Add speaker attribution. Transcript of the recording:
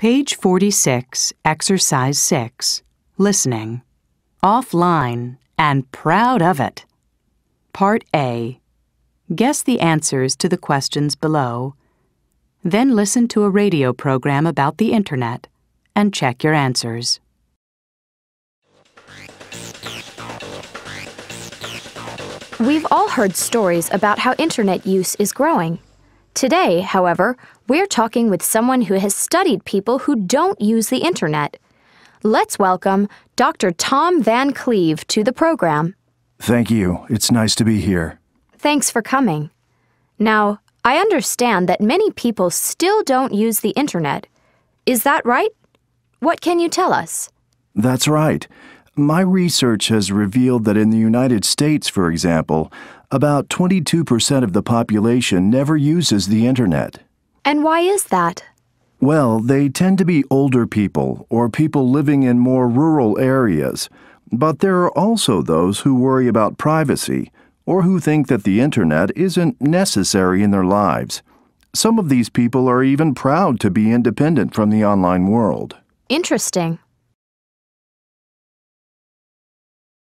Speaker 1: Page 46, Exercise 6, Listening. Offline and proud of it. Part A. Guess the answers to the questions below. Then listen to a radio program about the Internet and check your answers. We've all heard stories about how
Speaker 2: Internet use is growing. Today, however, we're talking with someone who has studied people who don't use the internet. Let's welcome Dr. Tom Van Cleve to the program.
Speaker 3: Thank you. It's nice to be here.
Speaker 2: Thanks for coming. Now, I understand that many people still don't use the internet. Is that right? What can you tell us?
Speaker 4: That's right. My research has revealed that in the United States, for example, about 22% of the population never uses the internet.
Speaker 5: And why is that?
Speaker 4: Well, they tend to be older people or people living in more rural areas. But there are also those who worry about privacy or who think that the internet isn't necessary in their lives. Some of these people are even proud to be independent from
Speaker 3: the online world. Interesting.